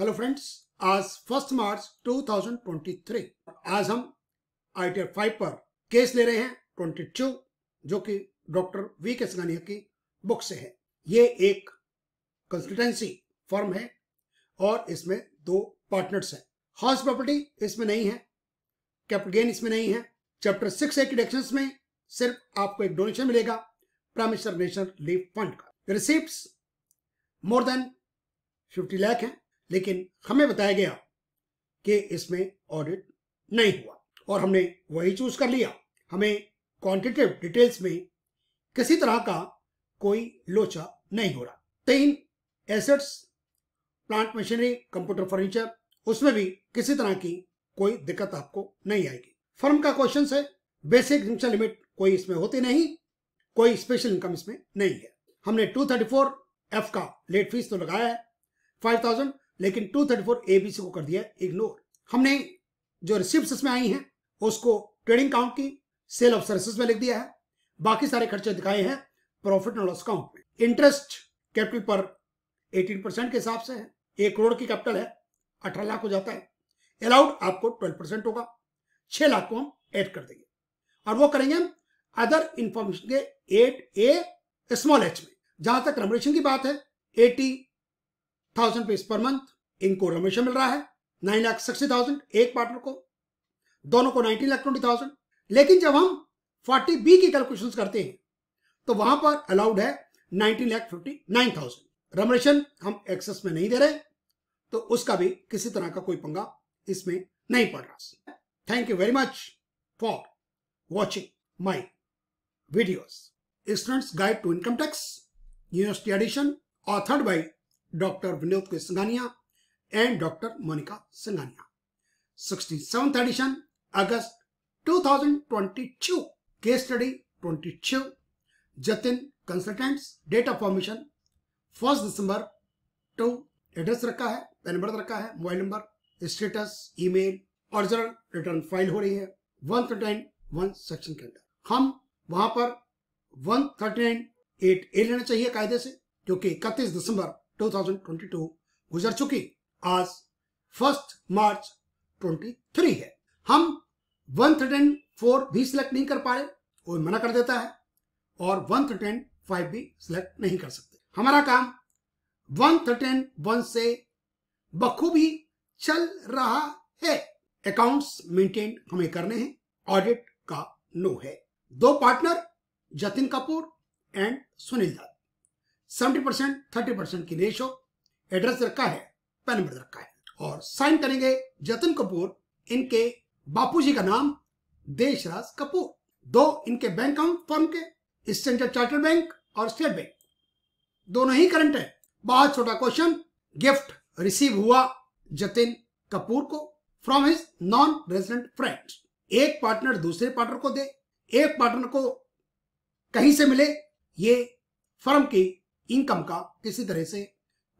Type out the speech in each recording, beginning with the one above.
Hello friends आज first March 2023 आज हम आई टी फाइव पर केस ले रहे हैं 22 जो कि डॉक्टर वी के सगानिया की बुक से है ये एक कंसल्टेंसी फर्म है और इसमें दो पार्टनर्स हैं हाउस प्रॉपर्टी इसमें नहीं है कैपिटल गेन इसमें नहीं है चैप्टर सिक्स एक में सिर्फ आपको एक डोनेशन मिलेगा प्राइमेशर नेशनल लीव फंड का receipt more than fifty lakh है लेकिन हमें बताया गया कि इसमें ऑडिट नहीं हुआ और हमने वही चूज कर लिया हमें क्वांटिटेटिव डिटेल्स में किसी तरह का कोई लोचा नहीं हो रहा तीन assets plant machinery computer furniture उसमें भी किसी तरह की कोई दिक्कत आपको नहीं आएगी फर्म का क्वेश्चन है बेसिक इनकम लिमिट कोई इसमें होती नहीं कोई स्पेशल इनकम इसमें नहीं है हमने 234 एफ का लेट फीस तो लगाया है 5000 लेकिन 234 एबीसी को कर दिया इग्नोर हमने जो रिसिप्ट इसमें आई हैं उसको ट्रेडिंग काउंट की सेल ऑफ सर्विसेज में लिख दिया है बाकी सारे खर्चे दिखाए हैं प्रॉफिट एंड लॉस काउंट में इंटरेस्ट कैपिटल पर 18 परसेंट के हिसाब से है एक करोड़ की कैपिटल है अठारह लाख हो जाता है अलाउड आपको ट्वेल्व परसेंट होगा छह लाख को हम एड कर देंगे और वो करेंगे हम अदर इंफॉर्मेशन के एट ए स्मॉल एच में जहां तक रेमुलेशन की बात है eighty thousand rupees per month इनको रमेश मिल रहा है नाइन लाख सिक्सटी थाउजेंड एक पार्टनर को दोनों को नाइनटीन लाख ट्वेंटी थाउजेंड लेकिन जब हम फोर्टी बी की कैलकुलेशन करते हैं तो वहां पर अलाउड है nineteen lakh fifty nine thousand remuneration हम एक्सेस में नहीं दे रहे तो उसका भी किसी तरह का कोई पंगा इसमें नहीं पड़ रहा thank you very much for watching my videos students guide to income tax university edition authored by doctor Vinod K Singhania and Dr. Monica Singhania. 67th edition, August 2022. Case study 22. Consultants date of formation first December to address रखा है PAN number रखा है mobile number status email original return file हो रही है one thirty nine one section के अंदर हम वहां पर one thirty nine eight A लेना चाहिए कायदे से क्योंकि इकतीस दिसंबर टू गुजर चुकी आज फर्स्ट मार्च 23 है हम वन थर्ड एंड फोर भी सिलेक्ट नहीं कर पा रहे वो मना कर देता है और वन थर्ड एंड फाइव भी सिलेक्ट नहीं कर सकते हमारा काम वन थर्ड एंड वन से बखूबी चल रहा है अकाउंट्स मेंटेन हमें करने हैं ऑडिट का नो है दो partner Jatin Kapoor and Sunil Dutt seventy percent thirty percent की रेशो एड्रेस रखा है पहले नंबर रखा है और साइन करेंगे जतन कपूर इनके जी का नाम देशराज कपूर दो इनके बैंक अकाउंट फर्म के सेंट्रल चार्टर्ड बैंक और स्टेट बैंक दोनों ही करंट है बहुत छोटा क्वेश्चन गिफ्ट रिसीव हुआ जतिन कपूर को from his non resident friend एक पार्टनर दूसरे पार्टनर को दे एक पार्टनर को कहीं से मिले ये फर्म की इनकम का किसी तरह से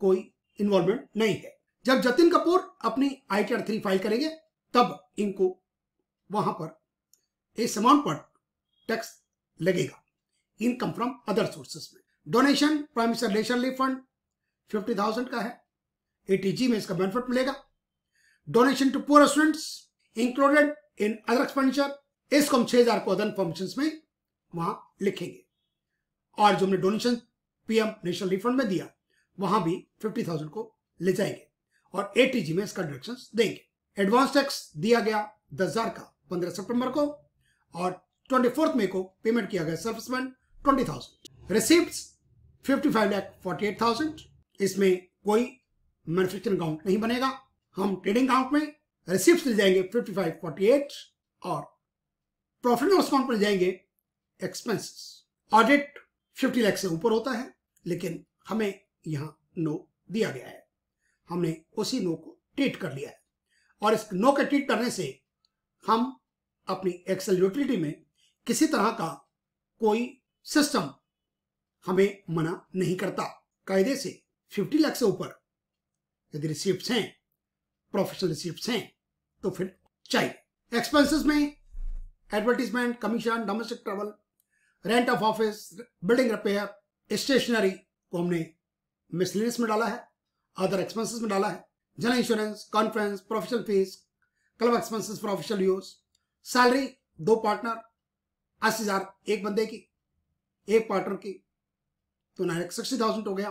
कोई इन्वॉल्वमेंट नहीं है जब जतिन कपूर अपनी I T R three file करेंगे तब इनको वहां पर इस अमाउंट पर टैक्स लगेगा इनकम फ्रॉम अदर सोर्सेस में donation prime minister nation relief fund fifty thousand का है एटीजी में इसका बेनिफिट मिलेगा donation to poor students included in other expenditure इसको हम छह हजार को अदर फॉर्मेशन में वहां लिखेंगे और जो हमने डोनेशन पीएम नेशनल रिफंड में दिया वहां भी फिफ्टी थाउजेंड को ले जाएंगे और एटीजी में इसका डायरेक्शन देंगे एडवांस टैक्स दिया गया दस हजार का पंद्रह सितंबर को और ट्वेंटी फोर्थ मई को पेमेंट किया गया serviceman twenty thousand receipt fifty five lakh forty eight thousand इसमें कोई मैन्युफैक्चरिंग अकाउंट नहीं बनेगा हम ट्रेडिंग अकाउंट में रिसिप्ट ले जाएंगे फिफ्टी फाइव फोर्टी एट और प्रॉफिट लॉस अकाउंट पर जाएंगे एक्सपेंसेस ऑडिट फिफ्टी लैख से ऊपर होता है लेकिन हमें यहां नो दिया गया है हमने उसी नो को ट्रीट कर लिया है और इस नो के ट्रीट करने से हम अपनी एक्सेल यूटिलिटी में किसी तरह का कोई सिस्टम हमें मना नहीं करता कायदे से 50 लाख से ऊपर यदि रिसिप्ट हैं प्रोफेशनल रिसिप्ट हैं तो फिर चाहिए एक्सपेंसेस में advertisement commission domestic travel rent of office building repair stationery को हमने मिसलिनियस में डाला है अदर एक्सपेंसेस में डाला है जन insurance conference professional fees club expenses for official use salary दो पार्टनर अस्सी हजार एक बंदे की एक पार्टनर की तो सिक्सटी थाउजेंड हो गया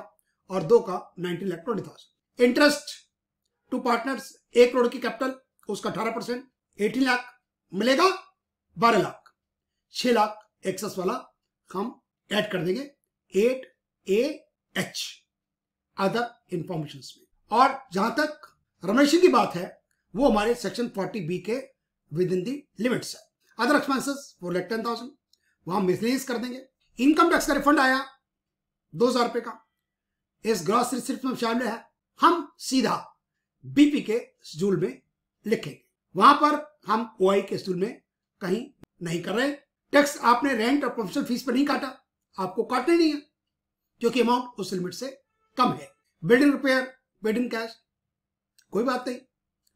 और दो का nineteen lakh twenty thousand interest to partner एक करोड़ की कैपिटल उसका अठारह परसेंट एटीन लाख मिलेगा बारह लाख छह लाख एक्सेस वाला हम ऐड कर देंगे eight A H other information में और जहां तक रमेश की बात है वो हमारे सेक्शन 40 बी के विद इन दी लिमिट्स है other expenses four lakh ten thousand वहां मिसलेस कर देंगे इनकम टैक्स का रिफंड आया दो हजार रुपए का इस ग्रॉस रिसिप्ट में शामिल है हम सीधा बीपी के शेड्यूल में लिखेंगे वहां पर हम ओ के शेड्यूल में कहीं नहीं कर रहे टैक्स आपने रेंट और प्रोफेशनल फीस पर नहीं काटा आपको काटने नहीं है क्योंकि अमाउंट उस लिमिट से कम है बिल्डिंग रिपेयर बिल्डिंग कैश कोई बात नहीं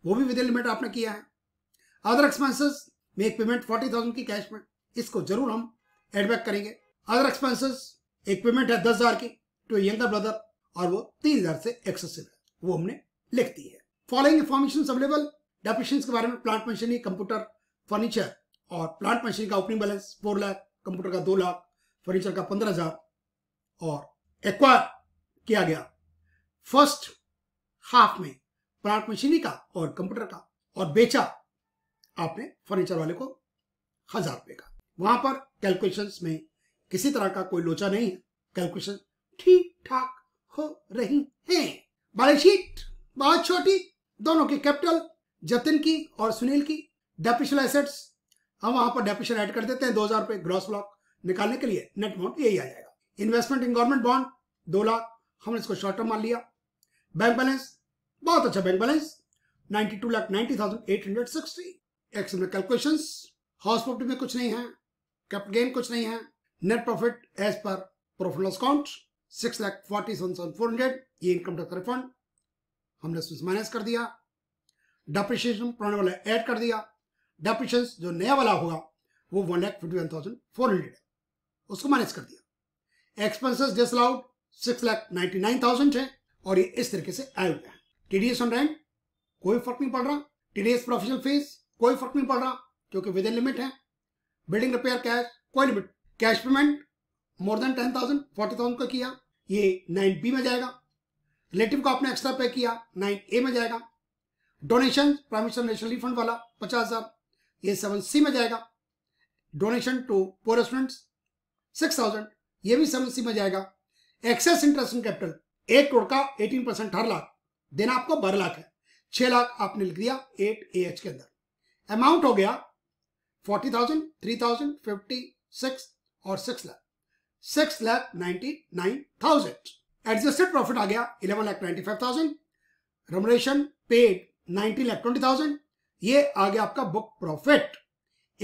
वो भी विदिन लिमिट आपने किया है अदर एक्सपेंसेस में एक पेमेंट फोर्टी थाउजेंड की कैश में इसको जरूर हम एडबैक करेंगे अदर एक्सपेंसेस एक पेमेंट है दस हजार की टू यंगर ब्रदर और वो तीन हजार से एक्सेसिव है वो हमने लिख दी है फॉलोइंग इन्फॉर्मेशन अवेलेबल डेपिशन के बारे में प्लांट मशीनरी कंप्यूटर फर्नीचर और प्लांट मशीन का opening balance four lakh computer का दो लाख फर्नीचर का पंद्रह हजार और एक्वायर किया गया फर्स्ट हाफ में प्लांट मशीनरी का और कंप्यूटर का और बेचा आपने फर्नीचर वाले को हजार रुपए का वहां पर कैलकुलेशन में किसी तरह का कोई लोचा नहीं है कैलकुलेशन ठीक ठाक हो रही है बैलेंस शीट बहुत छोटी दोनों की कैपिटल जतिन की और सुनील की डेपिशल एसेट्स हम वहां पर डेपिशल ऐड कर देते हैं दो हजार रुपए ग्रॉस ब्लॉक निकालने के लिए नेट अमाउंट यही आ जाएगा इन्वेस्टमेंट इन गवर्नमेंट बॉन्ड दो लाख हमने इसको शॉर्ट टर्म मान लिया बैंक बैलेंस बहुत अच्छा bank balance ninety two lakh ninety thousand eight hundred sixty X में कैलकुलेशन हाउस प्रॉपर्टी में कुछ नहीं है कैपिटल गेन कुछ नहीं है net profit as per profit loss account six lakh forty seven thousand four hundred ये इनकम टैक्स रिफंड हमने उसमें माइनस कर दिया डेप्रिशिएशन पुराने वाला ऐड कर दिया डेप्रिशिएशन जो नया वाला होगा वो one lakh fifty one thousand four hundred उसको माइनस कर दिया expenses disallowed six lakh ninety nine thousand है और ये इस तरीके से आया हुआ है टीडीएस ऑन रैंक कोई फर्क नहीं पड़ रहा टीडीएस प्रोफेशनल फीस कोई फर्क नहीं पड़ रहा क्योंकि विद इन लिमिट है बिल्डिंग रिपेयर कैश कोई limit cash payment more than ten thousand forty thousand का किया ये नाइन बी में जाएगा रिलेटिव को आपने एक्स्ट्रा पे किया नाइन ए में जाएगा donation prime minister national fund वाला पचास हजार ये सेवन सी में जाएगा donation to poor students six thousand ये भी सेवन सी में जाएगा एक्सेस इंटरेस्ट इन कैपिटल एक करोड़ का एटीन परसेंट हर लाख देना आपको बारह लाख है छह लाख आपने लिख दिया एट ए एच के अंदर अमाउंट हो गया forty thousand three thousand fifty six और six lakh six lakh ninety nine thousand adjusted profit आ गया eleven lakh twenty five thousand remuneration paid nineteen lakh twenty thousand ये आ गया आपका बुक प्रॉफिट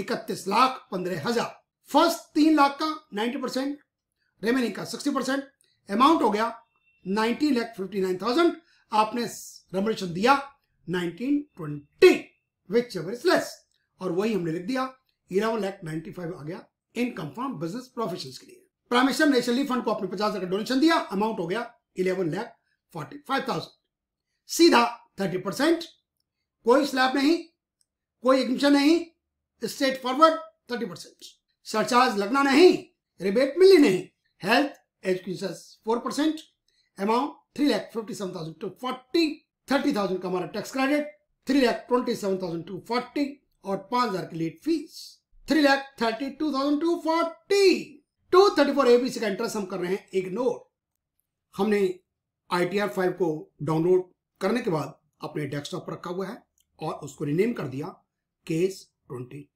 इकतीस लाख पंद्रह हजार फर्स्ट तीन लाख का नाइनटी परसेंट रेमेनिंग का सिक्सटी परसेंट अमाउंट हो गया nineteen lakh fifty nine thousand आपने रमरेशन दिया nineteen twenty whichever is less और वही हमने लिख दिया इलेवन लैख नाइनटी फाइव आ गया इन कंफर्म बिजनेस प्रोफेशन के लिए प्राइम नेशनल नेशनली फंड को आपने पचास हजार डोनेशन दिया अमाउंट हो गया eleven lakh forty five thousand सीधा थर्टी परसेंट कोई स्लैब नहीं कोई एडमिशन नहीं straightforward thirty percent surcharge लगना नहीं रिबेट मिलनी नहीं health education four percent amount three lakh fifty seven thousand two forty thirty thousand का हमारा tax credit three lakh twenty seven thousand two forty और पांच हजार की late fee three lakh thirty two thousand two forty two thirty four ABC का interest हम कर रहे हैं इग्नोर हमने आई टी आर फाइव को डाउनलोड करने के बाद अपने डेस्कटॉप पर रखा हुआ है और उसको रिनेम कर दिया केस ट्वेंटी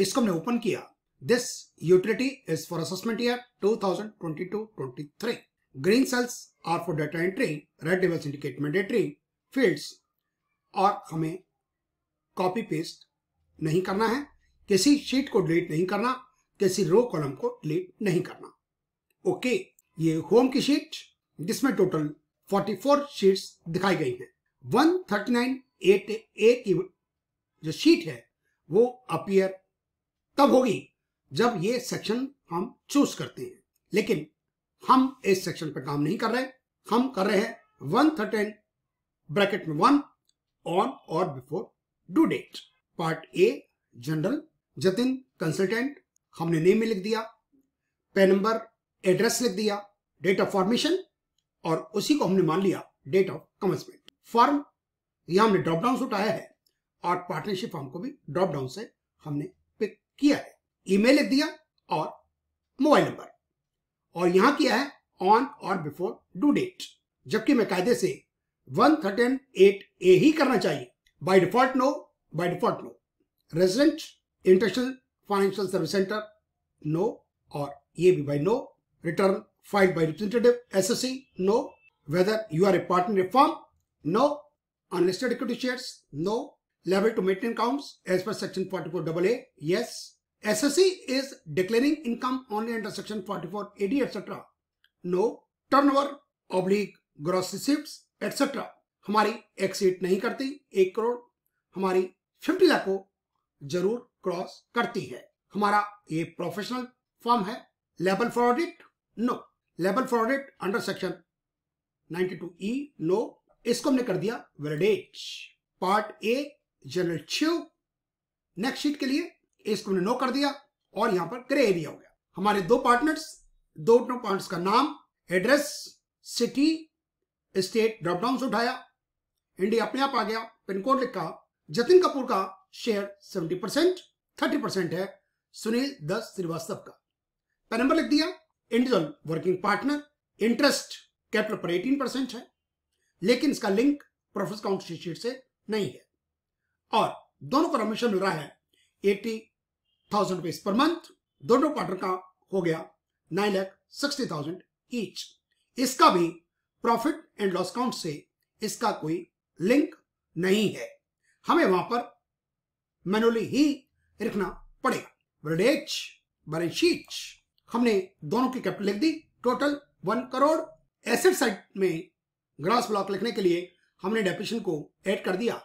इसको हमने ओपन किया This utility is for assessment year 2022-23. Green cells are for data entry, red labels indicate mandatory, fields और हमें copy paste नहीं करना है किसी sheet को delete नहीं करना किसी row column को delete नहीं करना Okay, ये होम की शीट जिसमें टोटल 44 शीट्स दिखाई गई हैं 139 एट ए की जो शीट है वो अपियर तब होगी जब ये सेक्शन हम चूज करते हैं लेकिन हम इस सेक्शन पर काम नहीं कर रहे हम कर रहे हैं वन थर्टेन ब्रैकेट में वन ऑन और before due date part A general Jatin consultant हमने नेम में लिख दिया पेन नंबर एड्रेस लिख दिया डेट ऑफ फॉर्मेशन और उसी को हमने मान लिया डेट ऑफ कमेंसमेंट फॉर्म यह हमने ड्रॉप डाउन से उठाया है और पार्टनरशिप फॉर्म को भी ड्रॉप डाउन से हमने पिक किया है ईमेल लिख दिया और मोबाइल नंबर और यहां किया है ऑन और बिफोर डू डेट जबकि मैं कायदे से वन थर्टन एट ए ही करना चाहिए by default no by default no resident international financial service centre no और ये भी by no return file by representative assessee no whether you are a partner firm no unlisted equity shares no level to maintain counts as per section 44 double a yes SSE is declaring income only under section 44 AD etc. No turnover oblique gross receipts etc. हमारी exceed नहीं करती एक करोड़ हमारी fifty lakh को जरूर cross करती है हमारा ये professional फॉर्म है liable for audit no liable for audit under section 92 E no इसको हमने कर दिया validate part A general Shiv next sheet के लिए इसको नो कर दिया और यहां पर ग्रे एरिया हो गया हमारे दो पार्टनर्स दो पार्टनर्स का नाम एड्रेस सिटी स्टेट ड्रॉपडाउन से उठाया इंडिया अपने आप आ गया पिन कोड लिखा जतिन कपूर का share seventy percent thirty percent है सुनील दस श्रीवास्तव का पेन नंबर लिख दिया individual working partner interest capital पर एटीन परसेंट है लेकिन इसका लिंक प्रोफिट काउंट शीट से नहीं है और दोनों को कमीशन मिल रहा है eighty thousand rupees per month दोनों क्वार्टर का हो गया nine lakh sixty thousand each इसका भी प्रॉफिट एंड लॉस काउंट से इसका कोई लिंक नहीं है हमें वहां पर मैनुअली ही रखना पड़ेगा वर्डेज बैलेंस शीट हमने दोनों की कैपिटल लिख दी total one crore asset side में ग्रास ब्लॉक लिखने के लिए हमने डेपिशन को ऐड कर दिया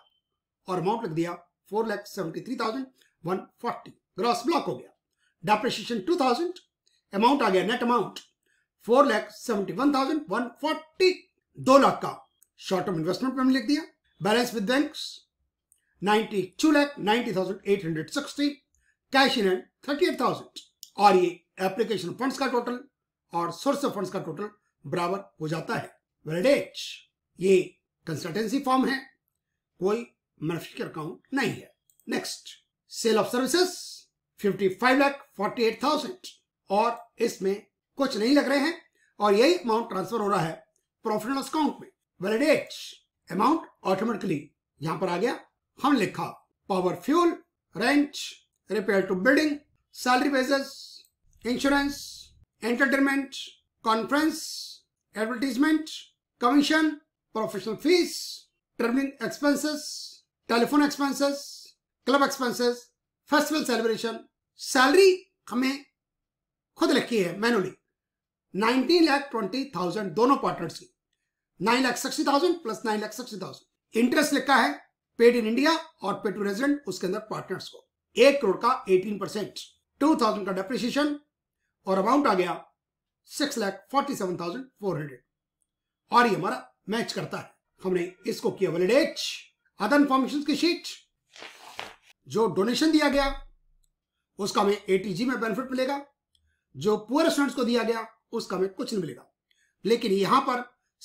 और अमाउंट लिख दिया four lakh seventy three thousand 140 gross block हो गया डेप्रिसिएशन 2000 अमाउंट आ गया net amount four lakh seventy one thousand one forty दो लाख का शॉर्ट टर्म इन्वेस्टमेंट में लिख दिया balance with bank ninety two lakh ninety thousand eight hundred sixty cash in hand thirty eight thousand और ये एप्लीकेशन फंड्स का टोटल और सोर्स ऑफ फंड्स का टोटल बराबर हो जाता है वेलिडेट ये कंसल्टेंसी फॉर्म है कोई मैनुफेक्चर अकाउंट नहीं है next sale of services 55 lakh 48,000 और इसमें कुछ नहीं लग रहे हैं और यही अमाउंट ट्रांसफर हो रहा है प्रॉफिट एंड अकाउंट में वैलिडेट अमाउंट ऑटोमेटिकली यहां पर आ गया हम लिखा power fuel rent repair to building salary wages insurance entertainment conference advertisement commission professional fees travelling expenses telephone expenses club expenses festival celebration salary हमें खुद लिखी है manually nineteen lakh twenty thousand दोनों क्वार्टर्स की nine lakh sixty thousand plus nine lakh sixty thousand interest लिखा है paid in India और paid to resident उसके अंदर पार्टनर्स को एक करोड़ का एटीन परसेंट टू थाउजेंड का डेप्रिशिएशन और अमाउंट आ गया six lakh forty seven thousand four hundred और ये हमारा मैच करता है हमने इसको किया वैलिडेट अदर इंफॉर्मेशन की शीट जो डोनेशन दिया गया उसका हमें एटीजी में बेनिफिट मिलेगा जो पुअर स्टूडेंट्स को दिया गया उसका हमें कुछ नहीं मिलेगा लेकिन यहां पर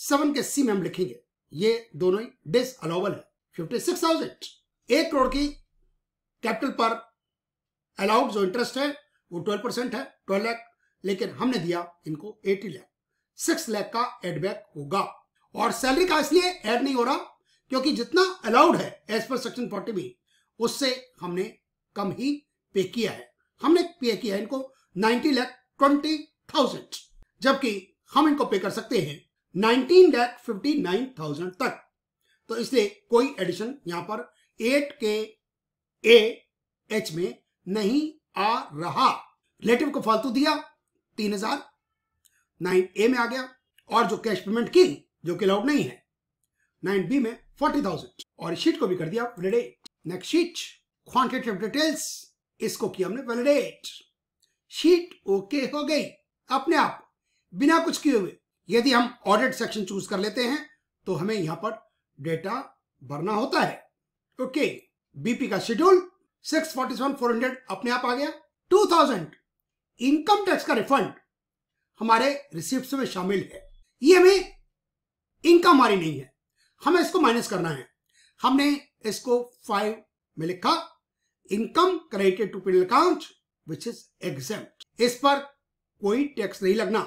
सेवन के सी में हम लिखेंगे ये दोनों ही डिस अलाउबल है फिफ्टी सिक्स थाउजेंड एक करोड़ की कैपिटल पर अलाउड जो इंटरेस्ट है वो ट्वेल्व परसेंट है ट्वेल्व लैख लेकिन हमने दिया इनको एटी लैख सिक्स लैख का एडबैक होगा और सैलरी का इसलिए एड नहीं हो रहा क्योंकि जितना अलाउड है एज पर सेक्शन फोर्टी में उससे हमने कम ही पे किया है हमने पे किया है इनको नाइनटी लैख ट्वेंटी थाउजेंड जबकि हम इनको पे कर सकते हैं nineteen lakh fifty nine thousand तक तो इसलिए कोई एडिशन यहां पर एट के ए एच में नहीं आ रहा रिलेटिव को फालतू दिया तीन हजार नाइन ए में आ गया और जो कैश पेमेंट की जो कि अलाउड नहीं है नाइन बी में फोर्टी थाउजेंड और शीट को भी कर दिया रेड नेक्स्ट शीट क्वांटिटेटिव डिटेल्स इसको किया हमने वैलिडेट शीट ओके हो गई अपने आप बिना कुछ किए हुए यदि हम ऑडिट सेक्शन चूज कर लेते हैं तो हमें यहां पर डेटा भरना होता है ओके बीपी का शेड्यूल 641 400 अपने आप आ गया 2000 इनकम टैक्स का रिफंड हमारे रिसिप्ट में शामिल है ये हमें इनकम हमारी नहीं है हमें इसको माइनस करना है हमने इसको फाइव में लिखा income credited to P and L account which is exempt इस पर कोई टैक्स नहीं लगना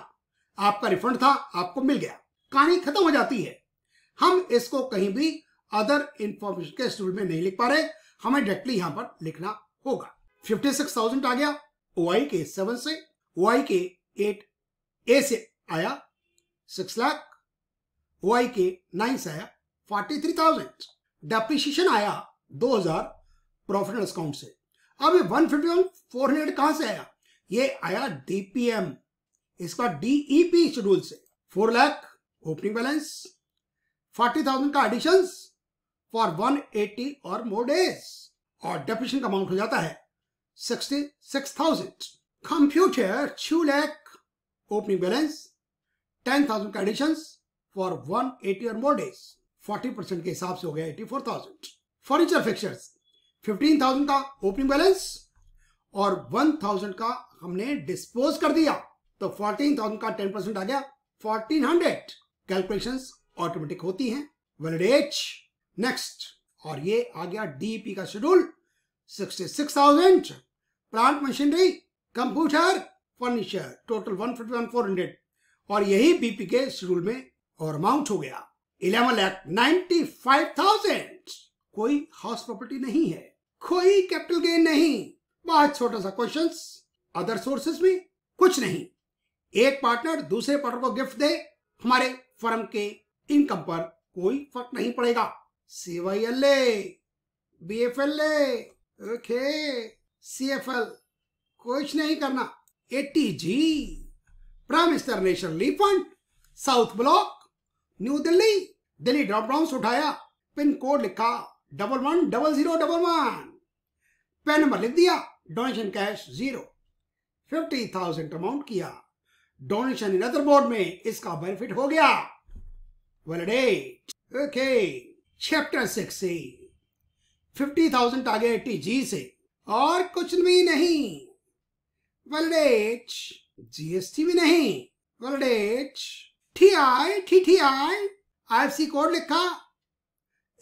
आपका रिफंड था आपको मिल गया कहानी खत्म हो जाती है हम इसको कहीं भी अदर इंफॉर्मेशन के स्टूल में नहीं लिख पा रहे हमें डायरेक्टली यहां पर लिखना होगा फिफ्टी सिक्स थाउजेंड आ गया ओ आई के सेवन से ओ आई के एट ए से आया सिक्स लाख ओ आई के नाइन से आया फोर्टी थ्री थाउजेंड डेप्रिसिएशन आया 2000 प्रॉफिट एंड डिस्काउंट से अब ये वन फिफ्टी फोर हंड्रेड कहां से आया ये आया डीपीएम इसका डीईपी शेड्यूल e से four lakh opening balance forty thousand का एडिशन फॉर वन एटी और मोर डेज और डेप्रिशन का अमाउंट हो जाता है sixty six thousand computer two lakh opening balance ten thousand का एडिशन फॉर वन एटी और मोर डेज फोर्टी परसेंट के हिसाब से हो गया eighty four thousand furniture fixtures fifteen thousand का ओपनिंग बैलेंस और वन थाउजेंड का हमने डिस्पोज कर दिया तो फोर्टीन थाउजेंड का टेन परसेंट आ गया फोर्टीन हंड्रेड कैलकुलेशन ऑटोमेटिक होती हैं वेलिडेट नेक्स्ट और ये आ गया डीपी e का schedule sixty six thousand plant machinery computer furniture total one fifty one four hundred और यही बीपी के शेड्यूल में और अमाउंट हो गया eleven lakh ninety five thousand कोई हाउस प्रॉपर्टी नहीं है कोई कैपिटल गेन नहीं बहुत छोटा सा क्वेश्चन अदर सोर्सेस में कुछ नहीं एक पार्टनर दूसरे पार्टनर को गिफ्ट दे हमारे फर्म के इनकम पर कोई फर्क नहीं पड़ेगा A B F L okay C F L कुछ नहीं करना eighty G prime minister national fund south block new Delhi Delhi drop down से उठाया पिन कोड लिखा double one double zero double one PAN number लिख दिया donation cash zero fifty thousand amount किया donation in other board में इसका benefit हो गया वेलिडेट ओके चैप्टर सिक्स से फिफ्टी थाउजेंड टारगेट जी से और कुछ भी नहीं वेलिडेट जीएसटी भी नहीं validate T I T T I I F C code लिखा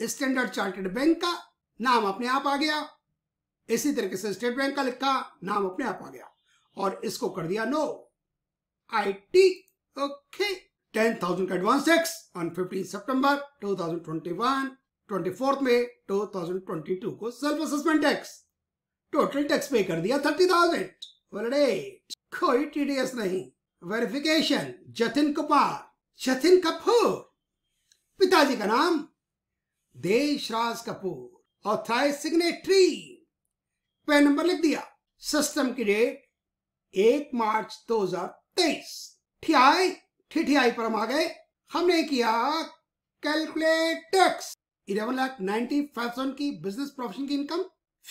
स्टैंडर्ड चार्टर्ड बैंक का नाम अपने आप आ गया इसी तरीके से स्टेट बैंक का लिखा नाम अपने आप आ गया और इसको कर दिया no I T okay ten thousand का advance tax on fifteen one twenty fourth में टू थाउजेंड ट्वेंटी टू को self assessment tax total tax pay कर दिया थर्टी थाउजेंड कोई टीडीएस नहीं वेरिफिकेशन जतिन कुमार जतिन कपूर पिताजी का नाम Deshraj Kapoor authorize signatory PAN number लिख दिया सिस्टम की डेट एक मार्च 2023 ठियाई ठिठियाई पर हम आ गए हमने किया calculate tax eleven lakh ninety five thousand की बिजनेस प्रोफेशन की इनकम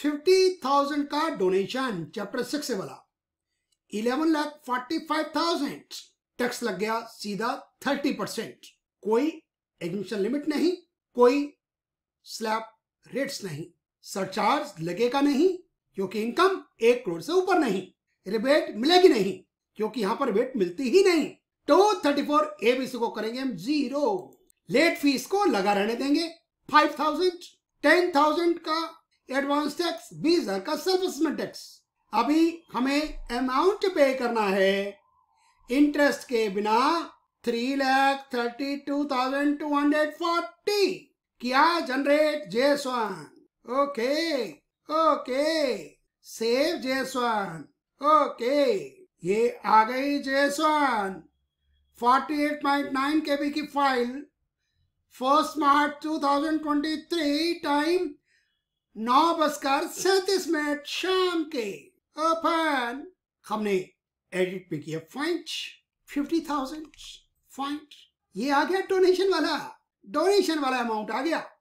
फिफ्टी थाउजेंड का डोनेशन चैप्टर सिक्स से वाला eleven lakh forty five thousand tax लग गया सीधा थर्टी परसेंट कोई एडमिशन लिमिट नहीं कोई स्लैब रेट्स नहीं सरचार्ज लगेगा नहीं क्योंकि इनकम एक करोड़ से ऊपर नहीं रिबेट मिलेगी नहीं क्योंकि यहां पर रिबेट मिलती ही नहीं तो थर्टी फोर एबीसी को करेंगे हम जीरो लेट फीस को लगा रहने देंगे फाइव थाउजेंड टेन थाउजेंड का एडवांस टैक्स बीस हजार का सर्विसमेंट टैक्स अभी हमें अमाउंट पे करना है इंटरेस्ट के बिना three lakh thirty two thousand two hundred forty किया generate JSON okay okay save JSON okay ये आ गई JSON forty eight point nine K B की file first March two thousand twenty three time नौ बजकर सैतीस मिनट शाम के अपन हमने एडिट पे किया फाइंट फिफ्टी थाउजेंड फाइंट ये आ गया डोनेशन वाला डोनेशन वाला अमाउंट आ गया